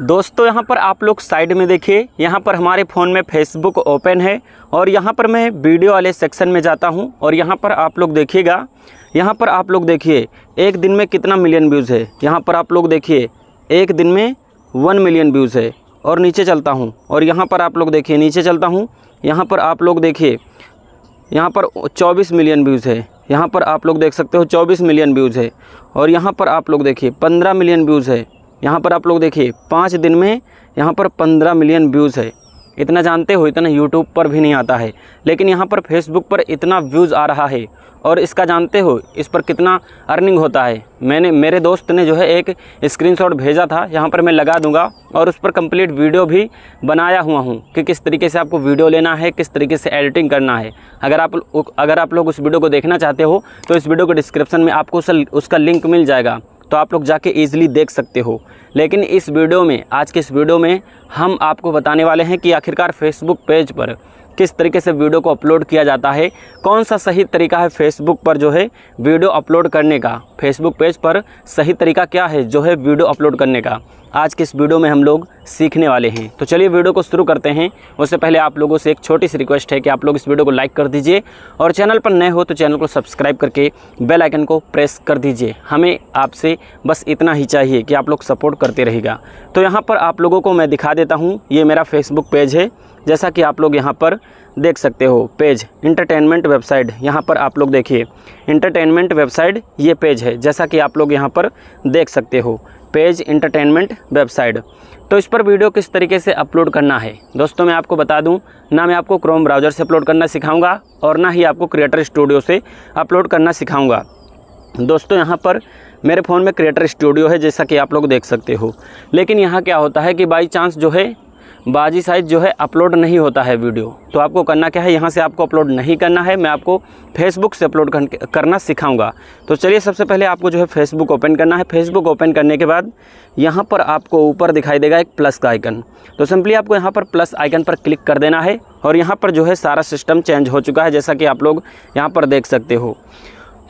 दोस्तों यहाँ पर आप लोग साइड में देखिए यहाँ पर हमारे फ़ोन में फेसबुक ओपन है और यहाँ पर मैं वीडियो वाले सेक्शन में जाता हूँ और यहाँ पर आप लोग देखिएगा यहाँ पर आप लोग देखिए एक दिन में कितना मिलियन व्यूज़ है यहाँ पर आप लोग देखिए एक दिन में वन मिलियन व्यूज़ है और नीचे चलता हूँ और यहाँ पर आप लोग देखिए नीचे चलता हूँ यहाँ पर आप लोग देखिए यहाँ पर चौबीस मिलियन व्यूज़ है यहाँ पर आप लोग देख सकते हो चौबीस मिलियन व्यूज़ है और यहाँ पर आप लोग देखिए पंद्रह मिलियन व्यूज़ है यहाँ पर आप लोग देखिए पाँच दिन में यहाँ पर पंद्रह मिलियन व्यूज़ है इतना जानते हो इतना यूट्यूब पर भी नहीं आता है लेकिन यहाँ पर फेसबुक पर इतना व्यूज़ आ रहा है और इसका जानते हो इस पर कितना अर्निंग होता है मैंने मेरे दोस्त ने जो है एक स्क्रीनशॉट भेजा था यहाँ पर मैं लगा दूंगा और उस पर कंप्लीट वीडियो भी बनाया हुआ हूँ कि किस तरीके से आपको वीडियो लेना है किस तरीके से एडिटिंग करना है अगर आप अगर आप लोग उस वीडियो को देखना चाहते हो तो इस वीडियो को डिस्क्रिप्शन में आपको उसका लिंक मिल जाएगा तो आप लोग जाके ईज़िली देख सकते हो लेकिन इस वीडियो में आज के इस वीडियो में हम आपको बताने वाले हैं कि आखिरकार फेसबुक पेज पर किस तरीके से वीडियो को अपलोड किया जाता है कौन सा सही तरीका है फेसबुक पर जो है वीडियो अपलोड करने का फेसबुक पेज पर सही तरीका क्या है जो है वीडियो अपलोड करने का आज के इस वीडियो में हम लोग सीखने वाले हैं तो चलिए वीडियो को शुरू करते हैं उससे पहले आप लोगों से एक छोटी सी रिक्वेस्ट है कि आप लोग इस वीडियो को लाइक कर दीजिए और चैनल पर नए हो तो चैनल को सब्सक्राइब करके बेल आइकन को प्रेस कर दीजिए हमें आपसे बस इतना ही चाहिए कि आप लोग सपोर्ट करते रहेगा तो यहाँ पर आप लोगों को मैं दिखा देता हूँ ये मेरा फेसबुक पेज है जैसा कि आप लोग यहाँ पर देख सकते हो पेज इंटरटेनमेंट वेबसाइट यहाँ पर आप लोग देखिए इंटरटेनमेंट वेबसाइट ये पेज है जैसा कि आप लोग यहाँ पर देख सकते हो पेज इंटरटेनमेंट वेबसाइट तो इस पर वीडियो किस तरीके से अपलोड करना है दोस्तों मैं आपको बता दूं ना मैं आपको क्रोम ब्राउज़र से अपलोड करना सिखाऊंगा और ना ही आपको क्रिएटर स्टूडियो से अपलोड करना सिखाऊंगा दोस्तों यहाँ पर मेरे फ़ोन में क्रिएटर स्टूडियो है जैसा कि आप लोग देख सकते हो लेकिन यहाँ क्या होता है कि बाई चांस जो है बाजी साइज जो है अपलोड नहीं होता है वीडियो तो आपको करना क्या है यहाँ से आपको अपलोड नहीं करना है मैं आपको फेसबुक से अपलोड करना सिखाऊंगा तो चलिए सबसे पहले आपको जो है फेसबुक ओपन करना है फेसबुक ओपन करने के बाद यहाँ पर आपको ऊपर दिखाई देगा एक प्लस का आइकन तो सिंपली आपको यहाँ पर प्लस आइकन पर क्लिक कर देना है और यहाँ पर जो है सारा सिस्टम चेंज हो चुका है जैसा कि आप लोग यहाँ पर देख सकते हो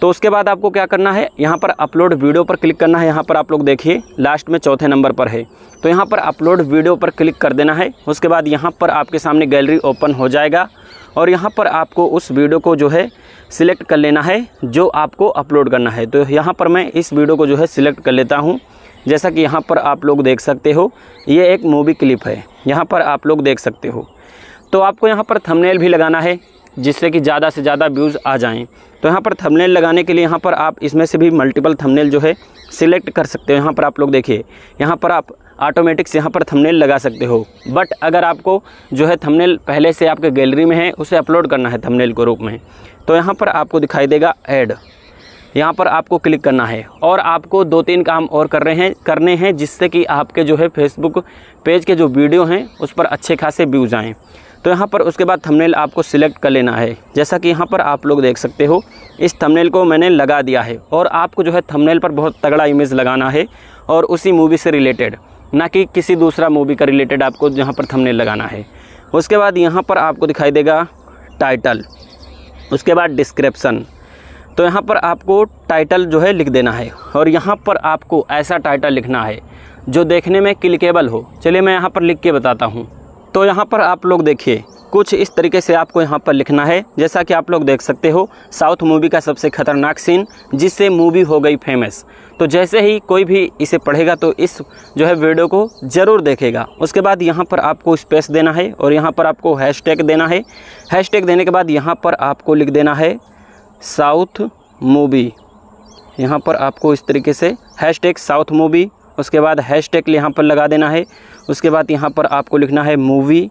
तो उसके बाद आपको क्या करना है यहाँ पर अपलोड वीडियो पर क्लिक करना है यहाँ पर आप लोग देखिए लास्ट में चौथे नंबर पर है तो यहाँ पर अपलोड वीडियो पर क्लिक कर देना है उसके बाद यहाँ पर आपके सामने गैलरी ओपन हो जाएगा और यहाँ पर आपको उस वीडियो को जो है सिलेक्ट कर लेना है जो आपको अपलोड करना है तो यहाँ पर मैं इस वीडियो को जो है सिलेक्ट कर लेता हूँ जैसा कि यहाँ पर आप लोग देख सकते हो ये एक मूवी क्लिप है यहाँ पर आप लोग देख सकते हो तो आपको यहाँ पर थंबनेल भी लगाना है जिससे कि ज़्यादा से ज़्यादा व्यूज़ आ जाएँ तो यहाँ पर थंबनेल लगाने के लिए यहाँ पर आप इसमें से भी मल्टीपल थंबनेल जो है सिलेक्ट कर सकते हो यहाँ पर आप लोग देखिए यहाँ पर आप ऑटोमेटिक्स यहाँ पर थंबनेल लगा सकते हो बट अगर आपको जो है थंबनेल पहले से आपके गैलरी में है उसे अपलोड करना है थंबनेल के रूप में तो यहाँ पर आपको दिखाई देगा ऐड यहाँ पर आपको क्लिक करना है और आपको दो तीन काम और कर रहे हैं करने हैं जिससे कि आपके जो है फेसबुक पेज के जो वीडियो हैं उस पर अच्छे खासे व्यूज़ आएँ तो यहाँ पर उसके बाद थंबनेल आपको सिलेक्ट कर लेना है जैसा कि यहाँ पर आप लोग देख सकते हो इस थंबनेल को मैंने लगा दिया है और आपको जो है थंबनेल पर बहुत तगड़ा इमेज लगाना है और उसी मूवी से रिलेटेड ना कि किसी दूसरा मूवी का रिलेटेड आपको जहाँ पर थमनेल लगाना है उसके बाद यहाँ पर आपको दिखाई देगा टाइटल उसके बाद डिस्क्रिप्सन तो यहाँ पर आपको टाइटल जो है लिख देना है और यहाँ पर आपको ऐसा टाइटल लिखना है जो देखने में क्लिकेबल हो चलिए मैं यहाँ पर लिख के बताता हूँ तो यहाँ पर आप लोग देखिए कुछ इस तरीके से आपको यहाँ पर लिखना है जैसा कि आप लोग देख सकते हो साउथ मूवी का सबसे खतरनाक सीन जिससे मूवी हो गई फेमस तो जैसे ही कोई भी इसे पढ़ेगा तो इस जो है वीडियो को ज़रूर देखेगा उसके बाद यहाँ पर आपको स्पेस देना है और यहाँ पर आपको हैशटैग देना है हैशटैग देने के बाद यहाँ पर आपको लिख देना है साउथ मूवी यहाँ पर आपको इस तरीके से हैश साउथ मूवी उसके बाद हैश टैग यहाँ पर लगा देना है उसके बाद यहाँ पर आपको लिखना है मूवी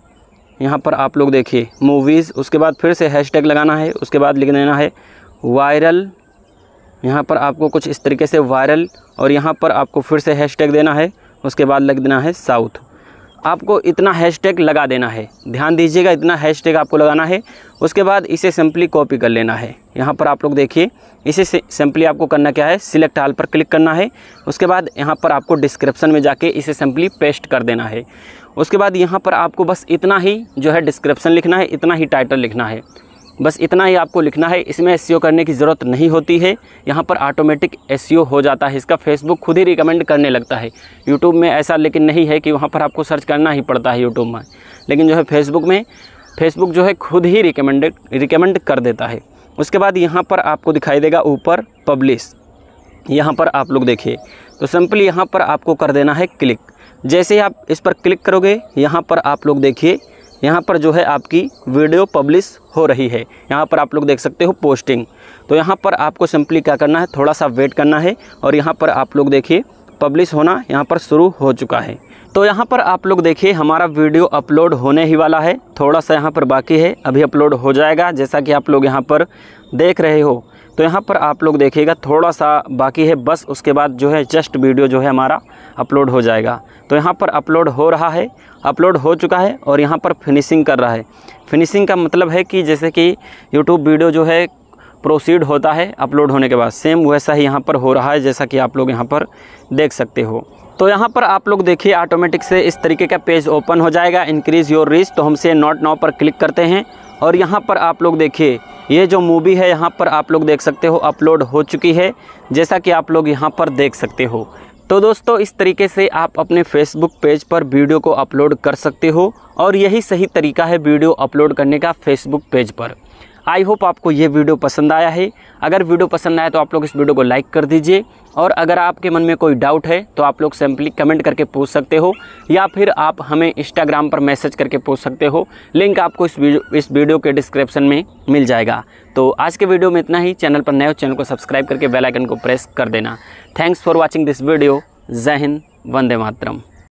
यहाँ पर आप लोग देखिए मूवीज़ उसके बाद फिर से हैश टैग लगाना है उसके बाद लिख देना है वायरल यहाँ पर आपको कुछ इस तरीके से वायरल और यहाँ पर आपको फिर से हैश टैग देना है उसके बाद लग देना है साउथ आपको इतना हैशटैग लगा देना है ध्यान दीजिएगा इतना हैशटैग आपको लगाना है उसके बाद इसे सिंपली कॉपी कर लेना है यहाँ पर आप लोग देखिए इसे सिंपली आपको करना क्या है सिलेक्ट आल पर क्लिक करना है उसके बाद यहाँ पर आपको डिस्क्रिप्शन में जाके इसे सिंपली पेस्ट कर देना है उसके बाद यहाँ पर आपको बस इतना ही जो है डिस्क्रिप्शन लिखना है इतना ही टाइटल लिखना है बस इतना ही आपको लिखना है इसमें एस e करने की ज़रूरत नहीं होती है यहाँ पर ऑटोमेटिक एस e हो जाता है इसका फेसबुक खुद ही रिकमेंड करने लगता है यूट्यूब में ऐसा लेकिन नहीं है कि वहाँ पर आपको सर्च करना ही पड़ता है यूट्यूब में लेकिन जो है फेसबुक में फेसबुक जो है खुद ही रिकमेंडेड रिकमेंड कर देता है उसके बाद यहाँ पर आपको दिखाई देगा ऊपर पब्लिश यहाँ पर आप लोग देखिए तो सिंपली यहाँ पर आपको कर देना है क्लिक जैसे ही आप इस पर क्लिक करोगे यहाँ पर आप लोग देखिए यहाँ पर जो है आपकी वीडियो पब्लिश हो रही है यहाँ पर आप लोग देख सकते हो पोस्टिंग तो यहाँ पर आपको सिंपली क्या करना है थोड़ा सा वेट करना है और यहाँ पर आप लोग देखिए पब्लिश होना यहाँ पर शुरू हो चुका है तो यहाँ पर आप लोग देखिए हमारा वीडियो अपलोड होने ही वाला है थोड़ा सा यहाँ पर बाकी है अभी अपलोड हो जाएगा जैसा कि आप लोग यहाँ पर देख रहे हो तो यहाँ पर आप लोग देखिएगा थोड़ा सा बाकी है बस उसके बाद जो है जस्ट वीडियो जो है हमारा अपलोड हो जाएगा तो यहाँ पर अपलोड हो रहा है अपलोड हो चुका है और यहाँ पर फिनिशिंग कर रहा है फिनिशिंग का मतलब है कि जैसे कि यूट्यूब वीडियो जो है प्रोसीड होता है अपलोड होने के बाद सेम वैसा ही यहाँ पर हो रहा है जैसा कि आप लोग यहाँ पर देख सकते हो तो यहाँ पर आप लोग देखिए ऑटोमेटिक से इस तरीके का पेज ओपन हो जाएगा इंक्रीज़ योर रीच तो हमसे नॉट नाउ पर क्लिक करते हैं और यहाँ पर आप लोग देखिए ये जो मूवी है यहाँ पर आप लोग देख सकते हो अपलोड हो चुकी है जैसा कि आप लोग यहाँ पर देख सकते हो तो दोस्तों इस तरीके से आप अपने फेसबुक पेज पर वीडियो को अपलोड कर सकते हो और यही सही तरीका है वीडियो अपलोड करने का फेसबुक पेज पर आई होप आपको ये वीडियो पसंद आया है अगर वीडियो पसंद आया तो आप लोग इस वीडियो को लाइक कर दीजिए और अगर आपके मन में कोई डाउट है तो आप लोग सिंपली कमेंट करके पूछ सकते हो या फिर आप हमें इंस्टाग्राम पर मैसेज करके पूछ सकते हो लिंक आपको इस वीडियो इस वीडियो के डिस्क्रिप्शन में मिल जाएगा तो आज के वीडियो में इतना ही चैनल पर नए हो चैनल को सब्सक्राइब करके बेलाइकन को प्रेस कर देना thanks for watching this video जय हिंद वंदे मातरम